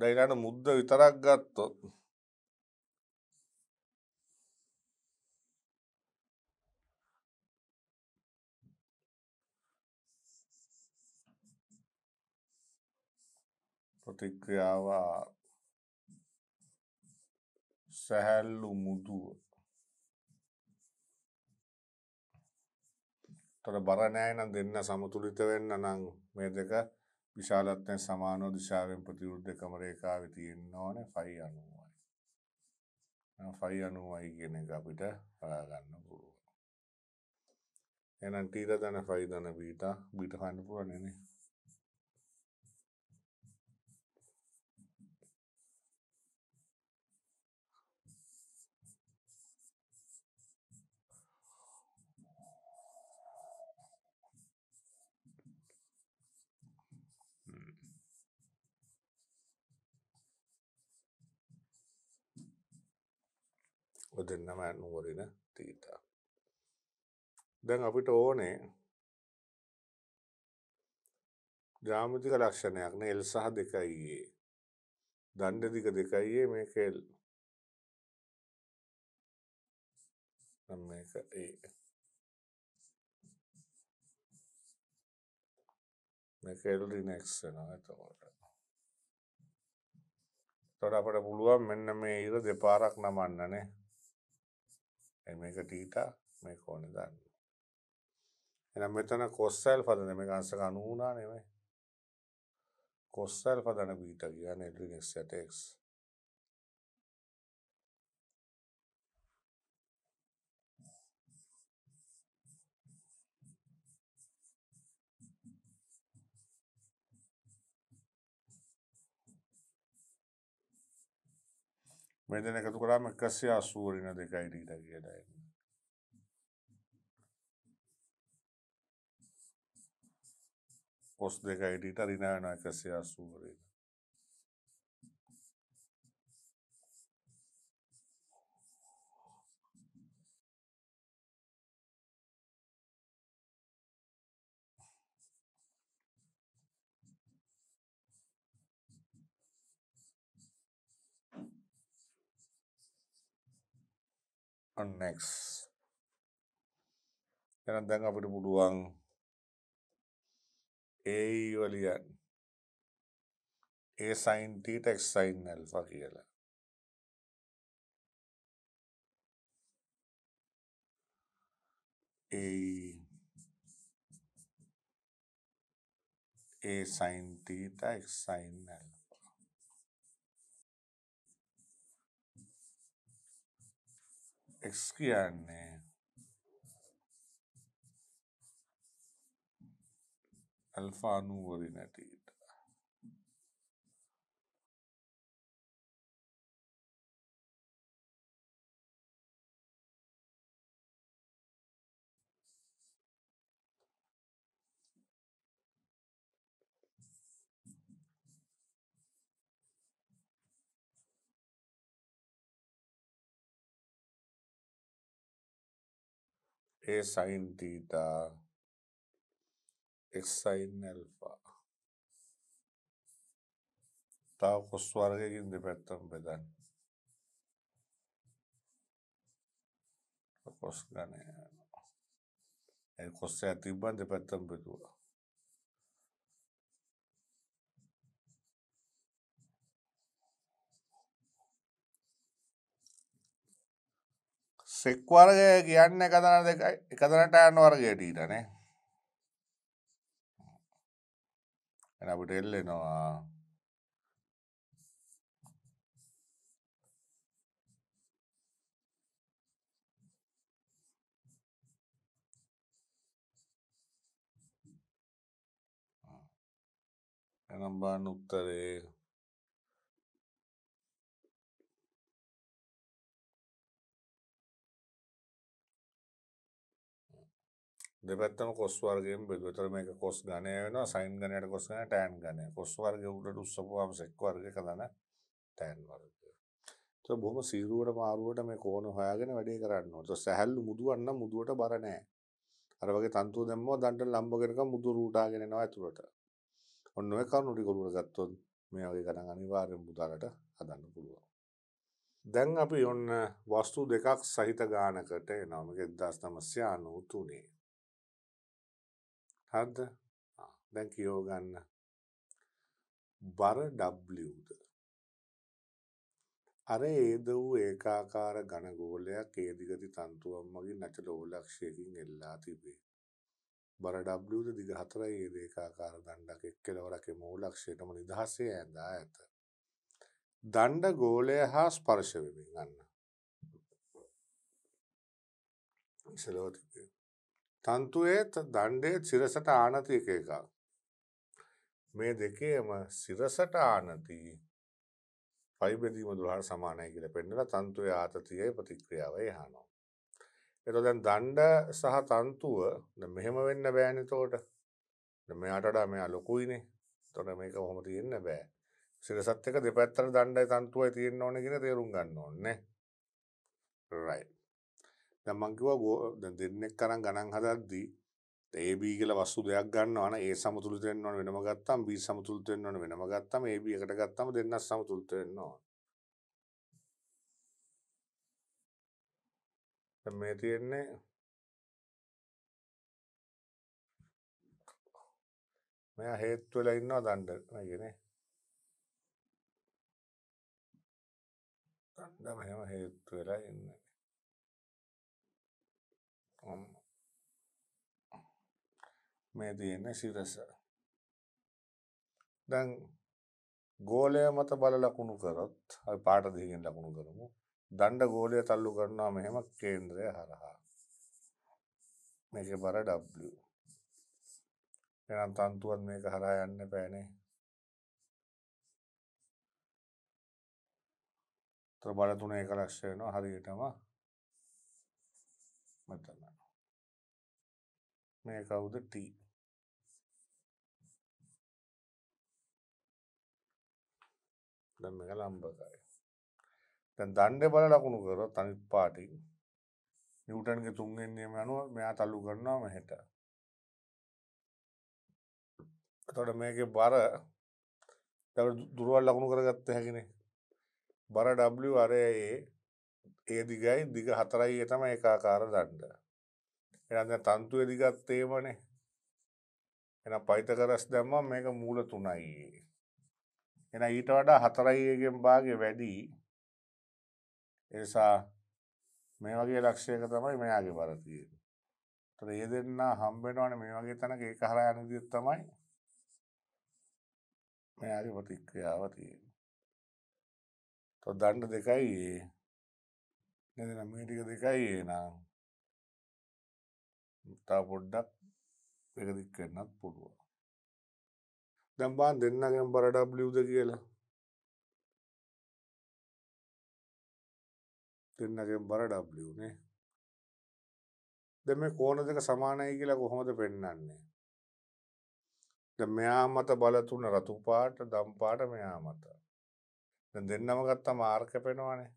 S1: ඩයිනට මුද්ද විතරක් ගත්තොත් ප්‍රතික්‍රියාව සැහැල්ලු මුදුව තොර බර නෑ නම් දෙන්න සමතුලිත වෙන්න නම් මේ දෙක විශාලත්වය සමානෝ දිශාවෙන් ප්‍රතිවිරුද්ධ කම රේඛාවේ තියෙන්න ඕනේ 590යි. 590යි කියන එක අපිට හොයාගන්න පුළුවන්. එහෙනම් තීර ධන 5 ධන බීටා බීටා හොයන්න පුළුවන් නේ. දෙන්නම නුවරින තීතා. දැන් අපිට ඕනේ ජාමිතික ලක්ෂණයක් නේ L සහ 2i A.
S2: දණ්ඩ දිග 2i A මේක L. නම් මේක A.
S1: මේක L රිනැක්ස් වෙනවා එතකොට. එතකොට අපිට පුළුවන් මෙන්න මේ ඉර දෙපාරක් නමන්නනේ. මේක තීටා මේ කෝණය ගන්න. එහෙනම් මෙතන cos alpha ද මේක අංශක 90 නෙමෙයි. cos alpha ධන බීටා කියන්නේ x යට x. මේ දෙන එකතු කරාම එකසිය අසූරින දෙකයි ඩීට කියලා එන්නේ. කොස් දෙකයි ඩීට ඍණ වෙනවා එකසිය අසූරින. next. Yan ang dangang pinupuluang A wali yan. A sine
S2: theta x sine alpha kiyala.
S1: A A sine theta sine alpha. x කියන්නේ ඇල්ෆා නූවරි නැටි
S2: a sine theta,
S1: x sin alpha. Tau cos varga gibi bettim beden. Cos gane. E cos se atibban de bettim bedua. Sec වර්ගය කියන්න එකතන දෙක එකතනට යන වර්ගයට ඊටනේ එනපට එල්ලෙනවා
S2: එනම් බාන්න උත්තරේ
S1: දෙපැත්තම කොස් වර්ගයෙන් බෙදුවා. ඒතර මේක කොස් ඝනය වෙනවා, සයින් ඝනයට කොස් ඝනය, ටෑන් ඝනය. කොස් වර්ගය උඩට උස්සපුවාම සෙක් වර්ගයක ඝන ටෑන් වර්ගය. ඒතර බොහොම සීරුවට මාරුවට මේ කෝණ හොයාගෙන වැඩේ කරන්න ඕනේ. ඒතර සැහැල්ලු මුදුවක් නම් මුදුවට බර නැහැ. අර වගේ තන්තුව දැම්මම දණ්ඩ ලම්බගෙනකම් මුදු රූටාගෙන එනවා ඇතුළට. ඔන්න ඔය කරුණු ටික උඩට ගත්තොත් මේ වගේ ගණන් අනිවාර්යෙන් මුදාලට හදන්න පුළුවන්. දැන් අපි ඔන්න වස්තු දෙකක් සහිත ගානකට එනවා මේක 1993 හරිද? දැන් කියව ගන්න. බර W ද අර ඒද වූ ඒකාකාර ඝන ගෝලයක් ඒදිගති තන්තුවක් මගින් නැච ලෝලක්ෂයකින් එල්ලා තිබේ. බර W ද දිග හතරයි ඒද ඒකාකාර දණ්ඩක් එක් කෙලවරක මූලක්ෂයටම නිදහසේ ඇඳා ඇත. දණ්ඩ ගෝලය හා ස්පර්ශ වෙමින් ගන්න. ඉසලෝ තිබේ. තන්තුයේත් දණ්ඩේ සිරසට ආනති එක එකක්. මේ දෙකේම සිරසට ආනති පයිබෙදීම දුරහට සමානයි කියලා පෙන්නලා තන්තුයේ ආතතියේ ප්‍රතික්‍රියාවයි අහනවා. එතකොට දැන් දණ්ඩ සහ තන්තුව මෙහෙම වෙන්න බෑනේ එතකොට. දැන් මෙයාට වඩා මෙයා ලොකුයිනේ. එතකොට මේක කොහොම තියෙන්න බෑ. සිරසත් එක දෙපැත්තට දණ්ඩයි තන්තුවයි තියෙන්න ඕනේ කියන තේරුම් ගන්න ඕනේ. right දැන් මං කිව්වා ගෝ දැන් දෙන්නෙක් කරන් ගණන් හදද්දී AB කියලා වස්තු දෙයක් ගන්නවා නම් A සමතුලිත වෙන්න ඕන වෙනම ගත්තම් B සමතුලිත වෙන්න ඕන වෙනම ගත්තම් AB එකට ගත්තම දෙන්නත් සමතුලිත වෙන්න ඕන. දැන් මේ තියෙන්නේ මෙයා හේතු වෙලා ඉන්නවා දණ්ඩ නේදනේ.
S2: දණ්ඩ මෙහෙම හේතු වෙලා
S1: ඉන්නේ. මේ තියෙන්නේ සිරස. දැන් ගෝලය මත බල ලකුණු කරොත් අපි පාට දෙකකින් ලකුණු කරමු. දණ්ඩ ගෝලය තල්ලු කරනවා මෙහෙම කේන්ද්‍රය හරහා. මේකේ බර W. එහෙනම් තන්තුවත් මේක හරහා යන්න බෑනේ. තර බල තුන එක ලක්ෂ වෙනවා හරියටම මෙතන. මේ කවුද T? දැන් මේක ලම්බකයි. දැන් දණ්ඩේ බල ලකුණු කරොත් අනිත් පාටි නිව්ටන්ගේ තුන්වෙනි නියම අනුව මෙයා තල්ලු කරනවා මෙහෙට. එතකොට මේකේ බර දුරවල් ලකුණු කරගත්ත හැකිනේ. බර W අර A ඒ දිගයි දිග හතරයි ඒ තමයි ඒකාකාර දණ්ඩ. එහෙනම් දැන් තන්තුවේ දිගත් ඒමනේ. එහෙනම් පයිතගරස් දැම්මම මේක මූල 3යි. එන ඊට වඩා හතරයිගෙන් බාගේ වැඩි එසා මේ වගේ ලක්ෂයක තමයි මෙයාගේ බරතිය තොර ඒ දෙන්න හම්බෙනවාන මේ වගේ තැනක ඒ හර යනදිත් තමයි මෙයාගේ ප්‍රතික්‍රියාව තියෙන තො දණ්ඩ දෙකයි ඒ නැදන මීටික දෙකයි ඒ නම් තා පොඩ්ඩක් එකදික් කරන්නත් පුළුවන් දැම් බාන් දෙන්නගෙන් බරඩබ්ලියද කියලා
S2: දෙන්නගෙන් බරඩබ්ලියනේ
S1: දෙ මේ කෝන දෙක සමානයි කියලා කොහොමද පෙන්නන්නේ ද මෙයා මත බලතුන රතු පාට දම් පාට මෙයා මත දෙන්නම ගත්තා මාර්ක පෙනවානේ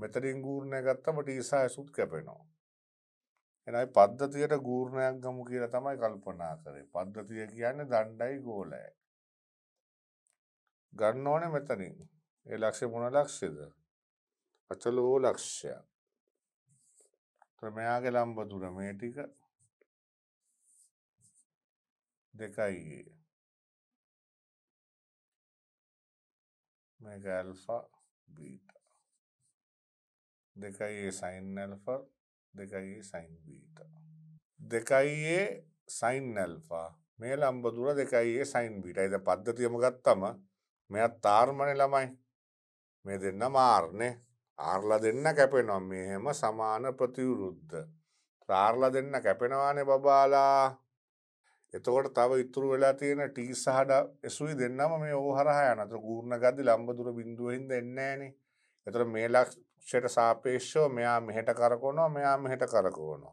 S1: මෙතරින් ගූර්ණය ගත්තම ටීසා ඇසුත් කැපෙනවා එනයි පද්ධතියට ගූර්ණයක් ගමු කියලා තමයි කල්පනා කරේ. පද්ධතිය කියන්නේ දණ්ඩයි ගෝලයයි. ගන්න ඕනේ මෙතනින්. ඒ ලක්ෂ්‍ය මොන ලක්ෂ්‍යද? අචලෝ ලක්ෂ්‍ය. ත්‍රමයාගේ ලම්බ දුර මේ ටික
S2: දෙකයි.
S1: මේක ඇල්ෆා බීටා. දෙකයි සයින් ඇල්ෆා දෙකයියේ සයින් බීට. දෙකයියේ සයින් නැල්ෆා මේ ලම්බ දුර දෙකයියේ සයින් බිට ඇද පද්ධතියම ගත්තම මෙත් තාර්මණ ළමයි මේ දෙන්න මාර්ණය ආර්ලා දෙන්න කැපෙනවා මෙහෙම සමාන ප්‍රතිවුරුද්ධ ත්‍රාර්ලා දෙන්න කැපෙනවානේ බබාලා එතකොට තව ඉතුරු වෙලා තියෙන ටී සහඩ එසුයි දෙන්නම මේ ඕහරහා යනතර ගූර්ණ ගද්දි ලම්බ දුර බිඳුවෙන් දෙන්නේ නැහනේ. ඒතර මේ පක්ෂයට සාපේක්ෂෝ මෙයා මෙහෙට කරකොනෝ මෙයා මෙහෙට කරකෝනෝ.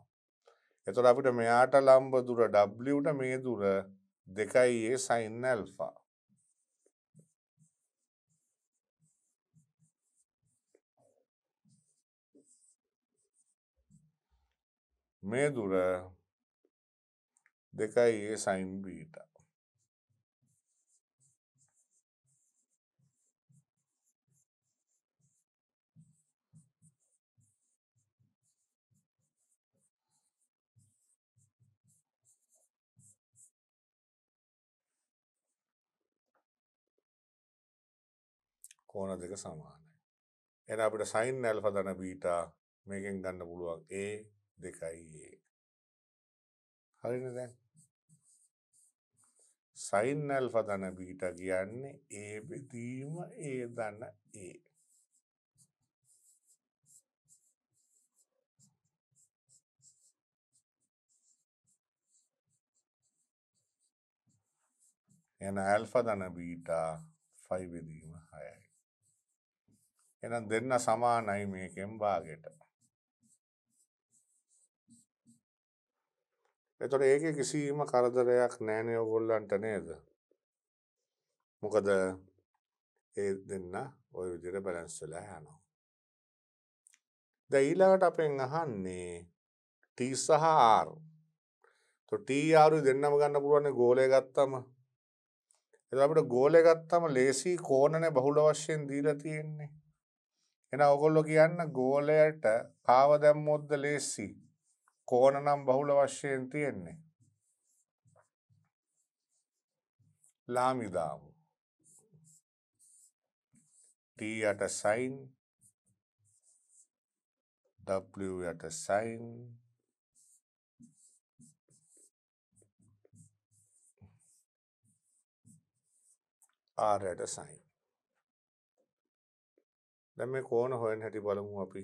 S1: එතුොට අපිට මෙයාට ලම්බ දුර ඩ්ට මේ දුර දෙකයි ඒ සයින්න ඇල්ෆා. මේ දුර දෙකයි ඒ සයින් බීටා. ඕන දෙක සමානයි. එන අපිට සයින් ඇල්ෆ දන බීටා මේකෙන් ගන්න පුළුවන් ඒ දෙකයි ඒ. හරින දැන් සයින් ඇල්ෆ දන බීට කියන්නේ ඒ බෙදීම ඒ දන ඒ. එන ඇල්ෆ දන බීටා ෆයි බෙදීම එහෙනම් දෙන්න සමානයි මේකෙන් භාගයට. එතකොට ඒකේ කිසිම කරදරයක් නැහැනේ ඔයගොල්ලන්ට නේද? මොකද ඒ දෙන්න ওই විදිහට බැලන්ස් වෙලා යනවා. දැන් ඊළඟට අපෙන් අහන්නේ T සහ R. તો T R දෙන්නම ගන්න පුළුවන් ගෝලය ගත්තම. එතකොට අපිට ගෝලය ගත්තම ලේසි කෝණනේ බහුල වශයෙන් දීලා තියෙන්නේ. එන ඔගොල්ලො කියන්න ගෝලයට කාව දැම්මොද්ද ලේස්සි කෝන නම් බහුල වශ්‍යයෙන් තියෙන්නේ. ලාමිදාමු ට සයින් යට සයින් ආරයට සයින් දැන් මේ කෝණ හොයන්න හැටි බලමු අපි.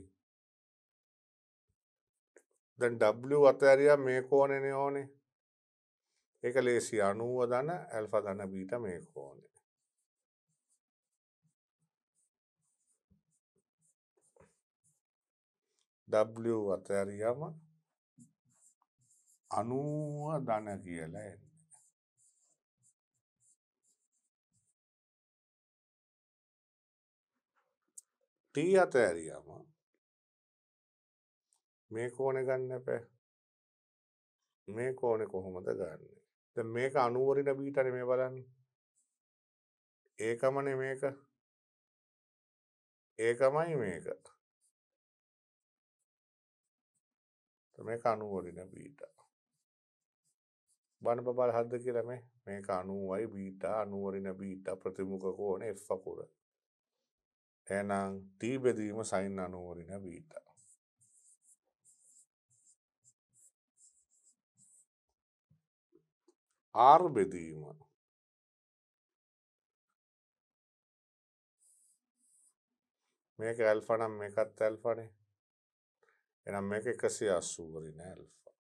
S1: දැන් W අතහැරියා මේ කෝණෙනේ ඕනේ. ඒක ලේසි 90 ධන ඇල්ෆා ධන බීටා මේ කෝණේ. W අතහැරියාම 90 ධන කියලා
S2: එන්නේ. ටී අත ඇරියම
S1: මේ කෝනෙ ගන්න පැ මේ කෝනෙ කොහොමද ගන්නේ ද මේක අනුවරින බීටන මේ බලන්න ඒකමන මේක ඒකමයි මේක මේ අනුවරින බීට බණ පබල් හද්ද කියලම මේක අනුවයි බීට අනුවරින බීට ප්‍රතිමුඛ කෝන එ්පකුර එහෙනම් t බෙදීම sin 90 වරිණ බීටා. r බෙදීම මේක ඇල්ෆා නම් මේකත් ඇල්ෆානේ. එහෙනම් මේක 180 වරිණ ඇල්ෆා.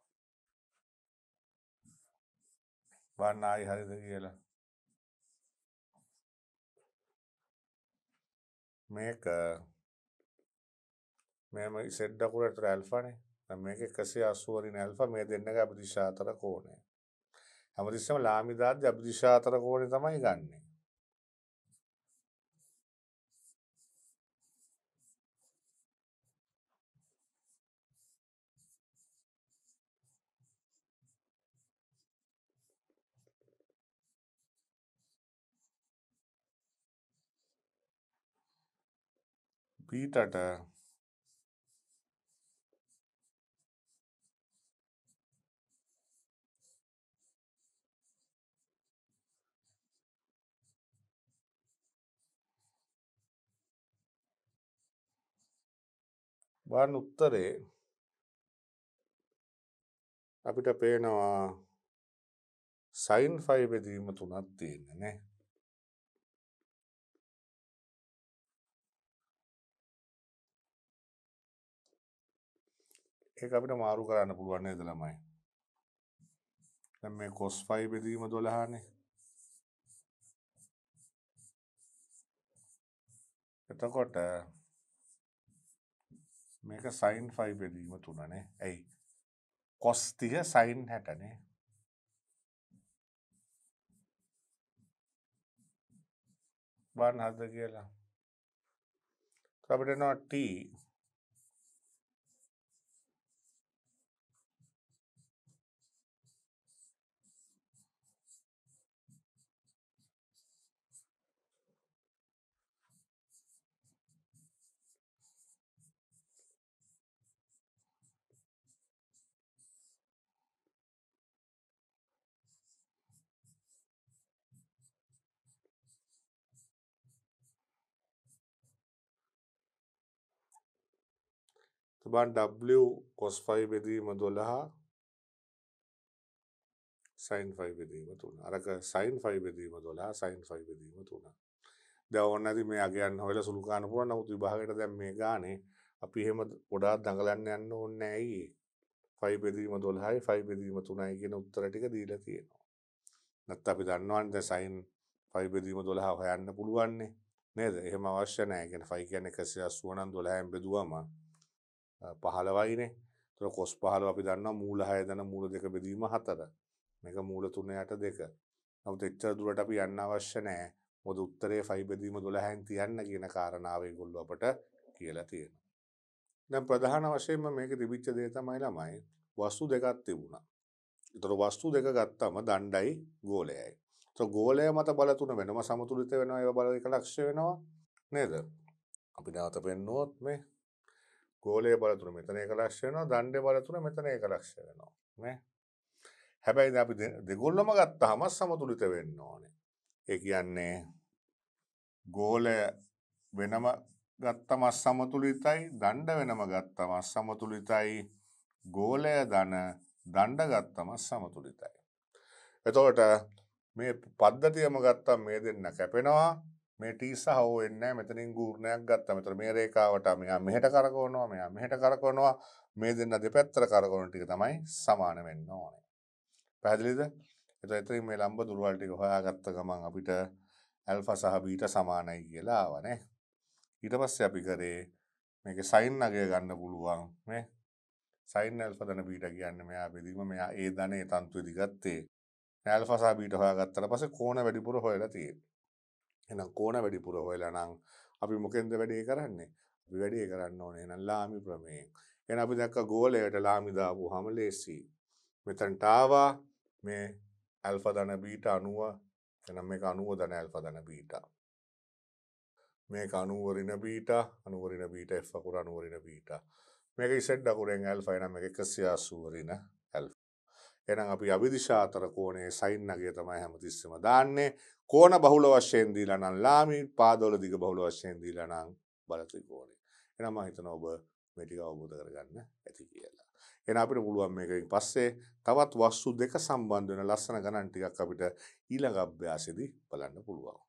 S1: වන්න ආයි හරිද කියලා මේක මෙම සෙඩ්ඩකුරට ඇල්ෆනේ මේක එකසේ අස්ුවරින් ඇල්ෆ මේ දෙන්නක අභිදිශාතර කෝනය හැමතිස්සම ලාමිදාද අභිදිශාතර කෝනය තමයි ගන්නේ
S2: පීටට බාන උත්තරේ අපිට පේනවා සයින් ෆයිබෙදීම තුනත් තියෙන්නේ නෑ
S1: ඒක අපිට මාරු කරන්න පුළුවන් නේද ළමයි? දැන් මේ cos 5 බෙදීම 12 නේ. එතකොට මේක sin 5 බෙදීම 3 නේ. ඇයි? cos 30 sin 60 නේ. බලන්න හද කියලා. අපිට එනවා t طبعا دبليو كوس 5 بقيمة دولها සයින් ෆයි බෙදීම තුන අරක සයින් ෆයි බෙදීම දොලා සයින් ෆයි බෙදීම තුන දැ ඔන්න ඇති මේ අගයන් හොල සුළුකාන පුුව නමුතු විභාගට දැම් මේ ගානේ අපි එහෙම ගොඩා දඟලන්න යන්න ඔන්න ඇයි ෆයි බෙදීම දොල්හයි ෆයි බෙදීම තුනයි කියෙන උත්තර ටික දීල තියෙනවා නැත් අපි දන්නවන්ද සයින් ෆයි බෙදීම දොළහා හොයන්න පුළුවන්නේ නේද එහෙම අවශ්‍ය නෑගෙන ෆයි කියන එකසි අස්සුවනන් දොළහම් බෙදුවම පහලවයිනේ තුර කොස් පහල අපි දන්න මූල හය දන මූල දෙක බෙදීම හතර මේක මූල තුන්නයට දෙක නමුත් එච්චර දුරට අපි යන්න අවශ්‍ය නෑ මොද උත්තරේ ෆයිබෙදීම දොළහැන් තියන්න කියන කාරණාවේ ගොල්ලු අපට කියලා තියෙන දැන් ප්‍රධාන වශයෙන්ම මේක තිබිච්ච දේ තමයි ළමයි වස්තු දෙකක් තිබුණා තොර වස්තු දෙක ගත්තම දණ්ඩයි ගෝලයයි ගෝලය මත බලතුන වෙනම සමතුලිත වෙනවා ඒ බල එක ලක්ෂ වෙනවා නේද අපි නැවත පෙන්නොත් මේ ගෝලය බලතුර මෙතන එක ලක්ෂ වෙනවා දණ්ඩ බලතුර මෙතන එක ලක්ෂ වෙනවා නේ හැබැයි අපි දෙගොල්ලම ගත්තාම සමතුලිත වෙන්න ඕනේ ඒ කියන්නේ ගෝලය වෙනම ගත්තම සමතුලිතයි දණ්ඩ වෙනම ගත්තම සමතුලිතයි ගෝලය දන දණ්ඩ ගත්තම සමතුලිතයි එතකොට මේ පද්ධතියම ගත්තම් මේ දෙන්න කැපෙනවා මේ ටීසහ වෙන්න මෙතනින් ගූර්ණයක් ගත්ත මෙතර මේ රේකාවට මෙයා මෙහට කරකවනවා මෙයා මෙහට කරකවනවා මේ දෙන්න දෙපැත්තර කරකවන ටික තමයි සමාන වෙන්න ඕනේ. පැහැදිලිද? එතකොට එතනින් මේ ලම්බ දුරවල් ටික හොයාගත්ත ගමන් අපිට ඇල්ෆා සහ බීටා සමානයි කියලා ආවනේ. ඊට පස්සේ අපි කරේ මේකේ සයින් අගය ගන්න පුළුවන් නේ. සයින් ඇල්ෆා ධන බීටා කියන්නේ මෙයා බෙදීම මෙයා ඒ ධනේ තන්තු දිගත්තේ. ඇල්ෆා සහ බීටා හොයාගත්තට පස්සේ කෝණ වැඩිපුර හොයලා තියෙනවා. එනම් කෝන වැඩිපුර හොයලා නම් අපි මොකෙන්ද වැඩේ කරන්නේ? අපි වැඩේ කරන්න ඕනේ එහෙනම් ලාමි ප්‍රමේයෙන්. එහෙනම් අපි දැක්ක ගෝලයට ලාමි දාපුවාම ලේසි. මෙතනට ආවා මේ ඇල්ෆා ධන බීටා 90 එහෙනම් මේක 90 ධන ඇල්ෆා ධන බීටා. මේක 90 ඍණ බීටා 90 ඍණ බීටා F අකුර 90 ඍණ බීටා. මේක Z අකුරෙන් ඇල්ෆා එහෙනම් මේක 180 ඍණ එනම් අපි අවිදිශාතර කෝනේ සයින්නගේ තමයි හැමතිස්සම දාන්නේ කෝන බහුල වශයෙන්දී ලනන් ලාමී පාදොල දිග බහුල වශයෙන්දී ලනං බලත්‍රිකෝනේ. එනම හිතන ඔබ මෙටික අවබෝධ කරගන්න ඇති කියලා. එන අපිට පුළුවන් මේකින් පස්සේ තවත් වස්සු දෙක සම්බන්ධ වෙන ලස්සන ගණන් ටිකක් අපිට ඊළඟ අභ්‍යාසෙදී බලන්න පුළුවන්.